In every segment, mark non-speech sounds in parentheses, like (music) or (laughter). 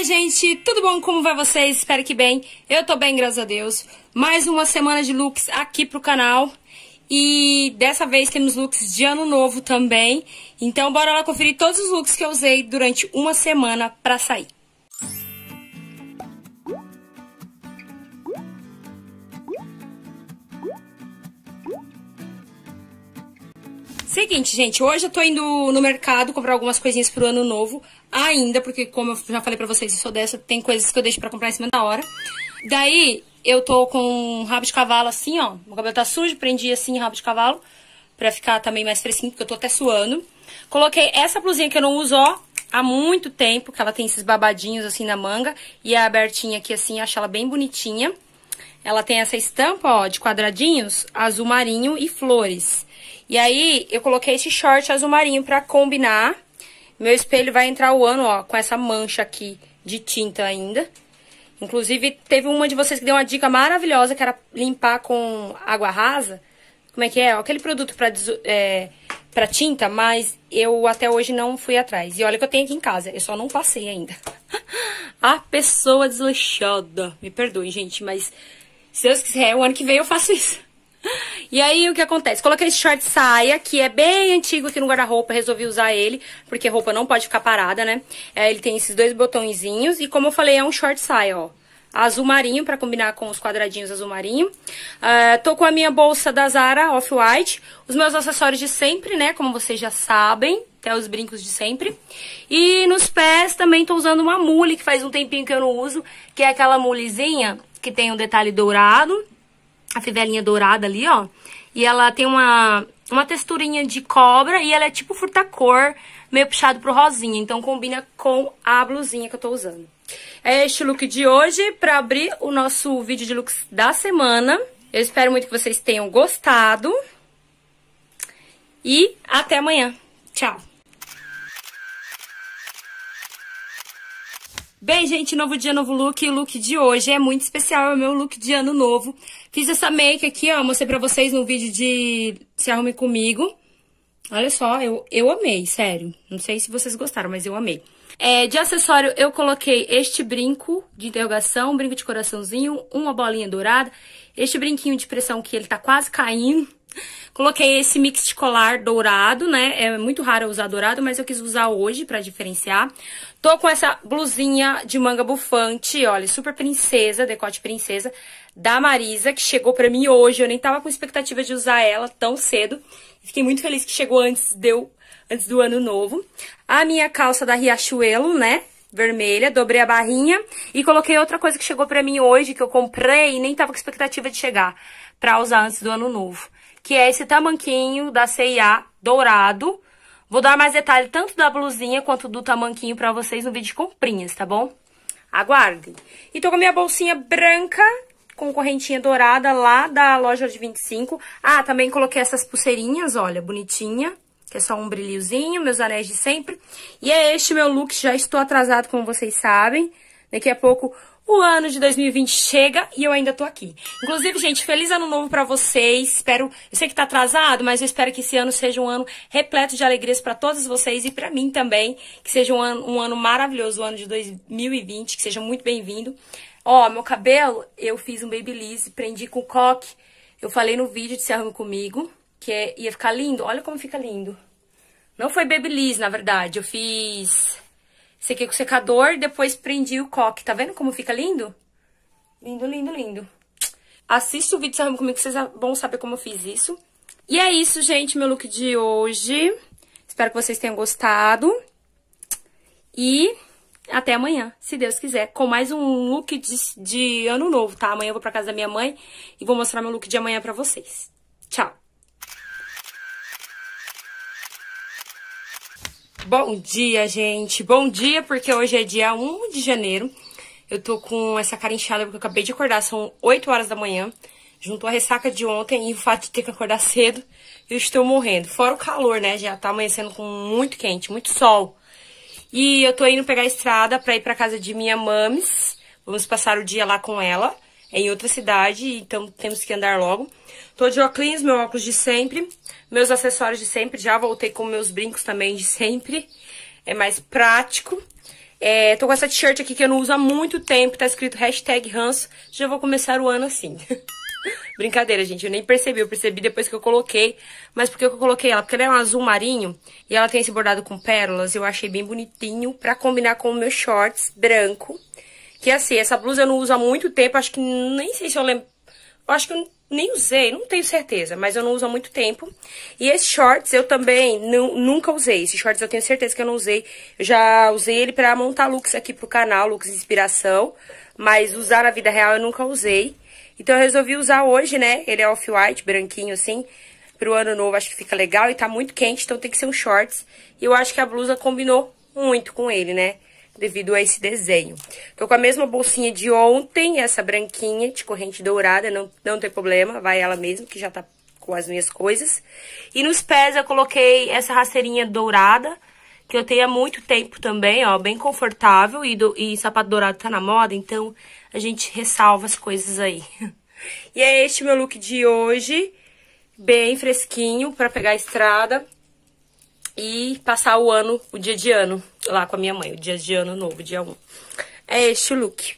Oi, gente, tudo bom? Como vai vocês? Espero que bem. Eu tô bem, graças a Deus. Mais uma semana de looks aqui pro canal. E dessa vez temos looks de ano novo também. Então, bora lá conferir todos os looks que eu usei durante uma semana pra sair. Seguinte, gente, hoje eu tô indo no mercado comprar algumas coisinhas pro ano novo, ainda, porque como eu já falei pra vocês, eu sou dessa, tem coisas que eu deixo pra comprar em cima da hora. Daí, eu tô com um rabo de cavalo assim, ó, meu cabelo tá sujo, prendi assim, rabo de cavalo, pra ficar também mais fresquinho, porque eu tô até suando. Coloquei essa blusinha que eu não uso, ó, há muito tempo, que ela tem esses babadinhos assim na manga, e é abertinha aqui assim, acho ela bem bonitinha. Ela tem essa estampa, ó, de quadradinhos, azul marinho e flores. E aí, eu coloquei esse short azul marinho pra combinar. Meu espelho vai entrar o ano, ó, com essa mancha aqui de tinta ainda. Inclusive, teve uma de vocês que deu uma dica maravilhosa, que era limpar com água rasa. Como é que é? Aquele produto pra, é, pra tinta, mas eu até hoje não fui atrás. E olha o que eu tenho aqui em casa, eu só não passei ainda. (laughs) A pessoa desleixada. Me perdoem, gente, mas se Deus quiser, o ano que vem eu faço isso. (laughs) E aí o que acontece? Coloquei esse short saia, que é bem antigo aqui no guarda-roupa, resolvi usar ele, porque roupa não pode ficar parada, né? É, ele tem esses dois botõezinhos e como eu falei, é um short saia, ó. Azul marinho, pra combinar com os quadradinhos azul marinho. Uh, tô com a minha bolsa da Zara Off-White. Os meus acessórios de sempre, né? Como vocês já sabem até os brincos de sempre. E nos pés também tô usando uma mule, que faz um tempinho que eu não uso, que é aquela mulezinha que tem um detalhe dourado a fivelinha dourada ali, ó. E ela tem uma, uma texturinha de cobra e ela é tipo furtacor, meio puxado pro rosinha. Então combina com a blusinha que eu tô usando. É este look de hoje pra abrir o nosso vídeo de looks da semana. Eu espero muito que vocês tenham gostado. E até amanhã. Tchau! Bem, gente, novo dia, novo look. O look de hoje é muito especial, é o meu look de ano novo. Fiz essa make aqui, ó, mostrei pra vocês no vídeo de Se Arrume Comigo. Olha só, eu, eu amei, sério. Não sei se vocês gostaram, mas eu amei. É, de acessório, eu coloquei este brinco de interrogação, um brinco de coraçãozinho, uma bolinha dourada este brinquinho de pressão que ele tá quase caindo. Coloquei esse mix de colar dourado, né? É muito raro usar dourado, mas eu quis usar hoje pra diferenciar. Tô com essa blusinha de manga bufante, olha, super princesa, decote princesa, da Marisa, que chegou pra mim hoje. Eu nem tava com expectativa de usar ela tão cedo. Fiquei muito feliz que chegou antes, deu, antes do ano novo. A minha calça da Riachuelo, né? vermelha, dobrei a barrinha e coloquei outra coisa que chegou pra mim hoje, que eu comprei e nem tava com expectativa de chegar, pra usar antes do ano novo, que é esse tamanquinho da C&A dourado. Vou dar mais detalhe tanto da blusinha quanto do tamanquinho pra vocês no vídeo de comprinhas, tá bom? Aguardem. E tô com a minha bolsinha branca, com correntinha dourada lá da loja de 25. Ah, também coloquei essas pulseirinhas, olha, bonitinha que é só um brilhozinho, meus anéis de sempre. E é este meu look, já estou atrasado, como vocês sabem. Daqui a pouco o ano de 2020 chega e eu ainda tô aqui. Inclusive, gente, feliz ano novo para vocês. Espero, eu sei que tá atrasado, mas eu espero que esse ano seja um ano repleto de alegrias para todos vocês e para mim também, que seja um ano, um ano maravilhoso, o ano de 2020, que seja muito bem-vindo. Ó, meu cabelo, eu fiz um babyliss, prendi com coque. Eu falei no vídeo de se arrume comigo que ia ficar lindo. Olha como fica lindo. Não foi babyliss, na verdade. Eu fiz... Sequei com secador, depois prendi o coque. Tá vendo como fica lindo? Lindo, lindo, lindo. Assiste o vídeo se comigo que vocês vão saber como eu fiz isso. E é isso, gente, meu look de hoje. Espero que vocês tenham gostado. E até amanhã, se Deus quiser, com mais um look de, de ano novo, tá? Amanhã eu vou pra casa da minha mãe e vou mostrar meu look de amanhã pra vocês. Tchau! Bom dia, gente. Bom dia, porque hoje é dia 1 de janeiro. Eu tô com essa cara inchada porque eu acabei de acordar, são 8 horas da manhã. Juntou a ressaca de ontem e o fato de ter que acordar cedo, eu estou morrendo. Fora o calor, né? Já tá amanhecendo com muito quente, muito sol. E eu tô indo pegar a estrada pra ir pra casa de minha mames. Vamos passar o dia lá com ela é em outra cidade, então temos que andar logo. Tô de óculos, meu óculos de sempre, meus acessórios de sempre, já voltei com meus brincos também de sempre, é mais prático. É, tô com essa t-shirt aqui que eu não uso há muito tempo, tá escrito hashtag ranço, já vou começar o ano assim. (laughs) Brincadeira, gente, eu nem percebi, eu percebi depois que eu coloquei, mas por que eu coloquei ela? Porque ela é um azul marinho e ela tem esse bordado com pérolas, eu achei bem bonitinho pra combinar com o meu shorts branco que assim, essa blusa eu não uso há muito tempo, acho que nem sei se eu lembro. Acho que eu nem usei, não tenho certeza, mas eu não uso há muito tempo. E esses shorts eu também nunca usei. Esses shorts eu tenho certeza que eu não usei. Eu já usei ele pra montar looks aqui pro canal, looks inspiração. Mas usar na vida real eu nunca usei. Então eu resolvi usar hoje, né? Ele é off-white, branquinho assim pro ano novo, acho que fica legal e tá muito quente, então tem que ser um shorts. E eu acho que a blusa combinou muito com ele, né? devido a esse desenho. Tô com a mesma bolsinha de ontem, essa branquinha de corrente dourada, não, não tem problema, vai ela mesmo, que já tá com as minhas coisas. E nos pés eu coloquei essa rasteirinha dourada, que eu tenho há muito tempo também, ó, bem confortável, e, do, e sapato dourado tá na moda, então a gente ressalva as coisas aí. (laughs) e é este meu look de hoje, bem fresquinho, pra pegar a estrada e passar o ano, o dia de ano lá com a minha mãe, o dia de ano novo, dia 1. É este o look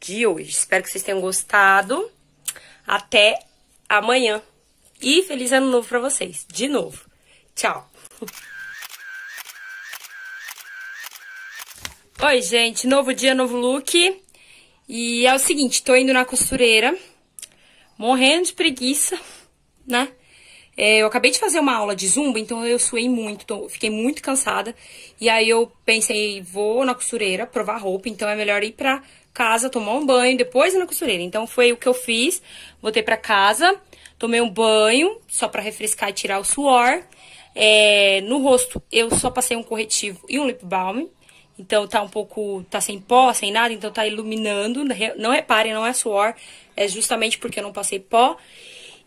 de hoje. Espero que vocês tenham gostado. Até amanhã. E feliz ano novo pra vocês, de novo. Tchau. (laughs) Oi, gente. Novo dia, novo look. E é o seguinte, tô indo na costureira, morrendo de preguiça, né? É, eu acabei de fazer uma aula de zumba, então eu suei muito, tô, fiquei muito cansada. E aí eu pensei, vou na costureira provar roupa, então é melhor ir pra casa, tomar um banho, depois ir na costureira. Então foi o que eu fiz, voltei pra casa, tomei um banho, só pra refrescar e tirar o suor. É, no rosto eu só passei um corretivo e um lip balm, então tá um pouco, tá sem pó, sem nada, então tá iluminando. Não reparem, não é suor, é justamente porque eu não passei pó.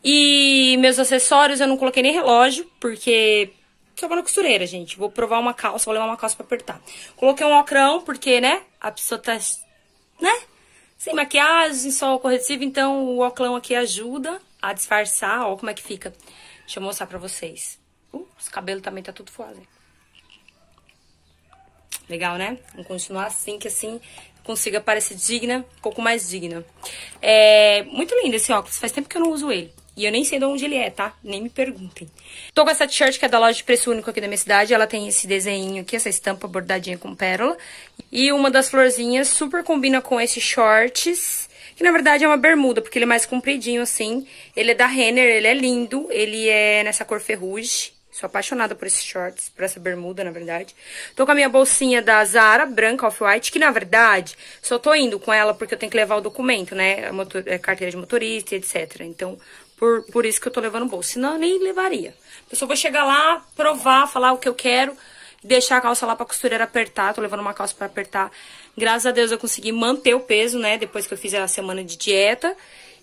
E meus acessórios eu não coloquei nem relógio, porque só vou na costureira, gente. Vou provar uma calça, vou levar uma calça pra apertar. Coloquei um ocrão, porque, né, a pessoa tá, né, sem maquiagem, só o corretivo, então o ocrão aqui ajuda a disfarçar. Ó como é que fica. Deixa eu mostrar pra vocês. Uh, os cabelos também tá tudo foda. Legal, né? Vamos continuar assim, que assim consiga parecer digna, um pouco mais digna. É muito lindo esse óculos, faz tempo que eu não uso ele. E eu nem sei de onde ele é, tá? Nem me perguntem. Tô com essa t-shirt que é da loja de preço único aqui da minha cidade. Ela tem esse desenho aqui, essa estampa bordadinha com pérola. E uma das florzinhas super combina com esses shorts. Que na verdade é uma bermuda, porque ele é mais compridinho assim. Ele é da Renner, ele é lindo. Ele é nessa cor ferrugem. Sou apaixonada por esses shorts, por essa bermuda, na verdade. Tô com a minha bolsinha da Zara, branca, off-white, que na verdade só tô indo com ela porque eu tenho que levar o documento, né? A motor, a é, carteira de motorista, etc. Então, por, por isso que eu tô levando bolsa. Senão eu nem levaria. Eu só vou chegar lá, provar, falar o que eu quero, deixar a calça lá pra costureira apertar. Tô levando uma calça pra apertar. Graças a Deus eu consegui manter o peso, né? Depois que eu fiz a semana de dieta.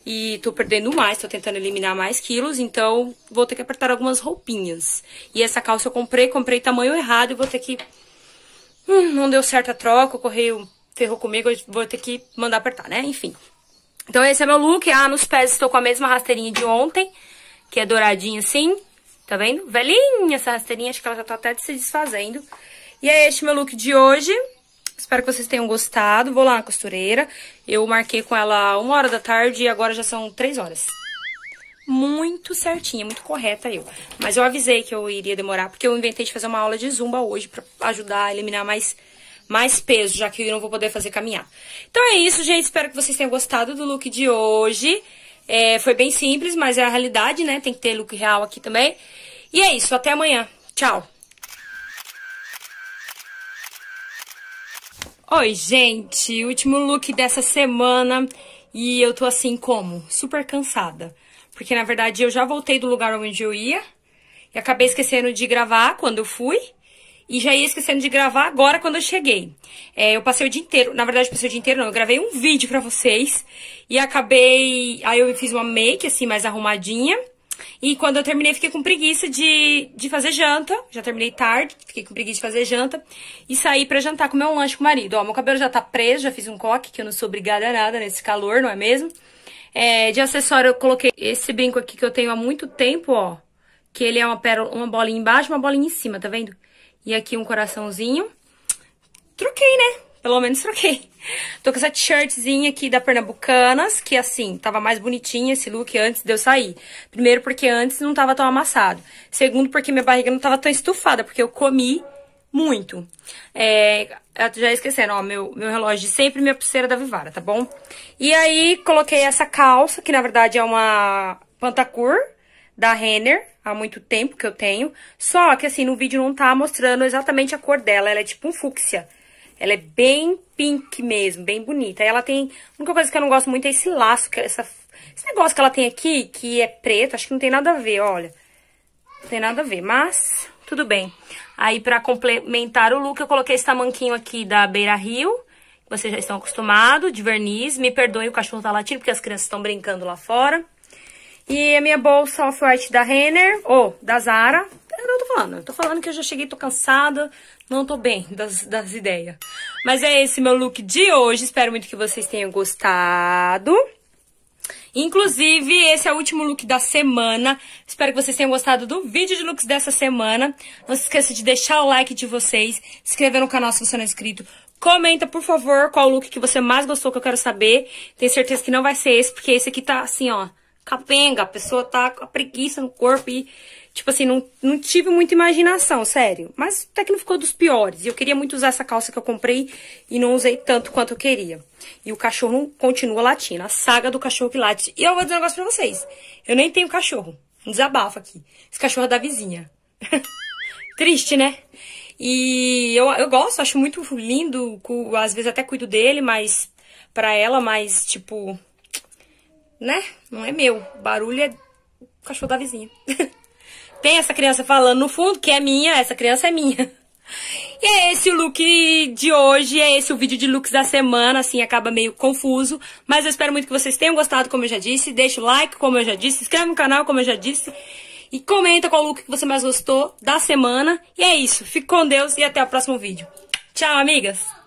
E tô perdendo mais, tô tentando eliminar mais quilos, então vou ter que apertar algumas roupinhas. E essa calça eu comprei, comprei tamanho errado e vou ter que... Hum, não deu certo a troca, o correio ferrou comigo, eu vou ter que mandar apertar, né? Enfim, então esse é meu look. Ah, nos pés estou com a mesma rasteirinha de ontem, que é douradinha assim. Tá vendo? Velhinha essa rasteirinha, acho que ela já tá até se desfazendo. E é este meu look de hoje. Espero que vocês tenham gostado. Vou lá na costureira. Eu marquei com ela uma hora da tarde e agora já são três horas. Muito certinha, muito correta eu. Mas eu avisei que eu iria demorar, porque eu inventei de fazer uma aula de zumba hoje pra ajudar a eliminar mais mais peso, já que eu não vou poder fazer caminhada. Então é isso, gente. Espero que vocês tenham gostado do look de hoje. É, foi bem simples, mas é a realidade, né? Tem que ter look real aqui também. E é isso, até amanhã. Tchau! Oi, gente! Último look dessa semana e eu tô assim como? Super cansada. Porque, na verdade, eu já voltei do lugar onde eu ia e acabei esquecendo de gravar quando eu fui e já ia esquecendo de gravar agora quando eu cheguei. É, eu passei o dia inteiro, na verdade, passei o dia inteiro não, eu gravei um vídeo pra vocês e acabei. Aí eu fiz uma make, assim, mais arrumadinha. E quando eu terminei, fiquei com preguiça de, de fazer janta. Já terminei tarde, fiquei com preguiça de fazer janta. E saí para jantar, comer um lanche com o marido. Ó, meu cabelo já tá preso, já fiz um coque, que eu não sou obrigada a nada nesse calor, não é mesmo? É, de acessório, eu coloquei esse brinco aqui que eu tenho há muito tempo, ó. Que ele é uma, pérola, uma bolinha embaixo uma bolinha em cima, tá vendo? E aqui um coraçãozinho. Troquei, né? Pelo menos troquei. Tô com essa t-shirtzinha aqui da Pernambucanas, que assim, tava mais bonitinha esse look antes de eu sair. Primeiro porque antes não tava tão amassado. Segundo porque minha barriga não tava tão estufada, porque eu comi muito. É, já esquecendo, ó, meu, meu relógio de sempre minha pulseira da Vivara, tá bom? E aí, coloquei essa calça, que na verdade é uma pantacur, da Renner há muito tempo que eu tenho. Só que assim, no vídeo não tá mostrando exatamente a cor dela, ela é tipo um fúcsia. Ela é bem pink mesmo, bem bonita. E ela tem... A única coisa que eu não gosto muito é esse laço, que essa, esse negócio que ela tem aqui, que é preto. Acho que não tem nada a ver, olha. Não tem nada a ver, mas tudo bem. Aí, pra complementar o look, eu coloquei esse tamanquinho aqui da Beira Rio. Vocês já estão acostumados, de verniz. Me perdoem, o cachorro tá latindo, porque as crianças estão brincando lá fora. E a minha bolsa off-white da Renner, ou da Zara. Eu não tô falando, eu tô falando que eu já cheguei, tô cansada, não tô bem das, das ideias. Mas é esse meu look de hoje, espero muito que vocês tenham gostado. Inclusive, esse é o último look da semana. Espero que vocês tenham gostado do vídeo de looks dessa semana. Não se esqueça de deixar o like de vocês, se inscrever no canal se você não é inscrito. Comenta, por favor, qual look que você mais gostou, que eu quero saber. Tenho certeza que não vai ser esse, porque esse aqui tá assim, ó capenga, a pessoa tá com a preguiça no corpo e, tipo assim, não, não tive muita imaginação, sério. Mas até que não ficou dos piores. E eu queria muito usar essa calça que eu comprei e não usei tanto quanto eu queria. E o cachorro continua latindo, a saga do cachorro que late. E eu vou dizer um negócio pra vocês, eu nem tenho cachorro, um desabafo aqui. Esse cachorro é da vizinha. (laughs) Triste, né? E eu, eu gosto, acho muito lindo, às vezes até cuido dele, mas... Pra ela, mas, tipo, né? Não é meu. O barulho é o cachorro da vizinha. (laughs) Tem essa criança falando no fundo que é minha, essa criança é minha. E é esse o look de hoje, é esse o vídeo de looks da semana, assim, acaba meio confuso. Mas eu espero muito que vocês tenham gostado, como eu já disse. Deixa o like, como eu já disse, se inscreve no canal, como eu já disse. E comenta qual look que você mais gostou da semana. E é isso, fique com Deus e até o próximo vídeo. Tchau, amigas!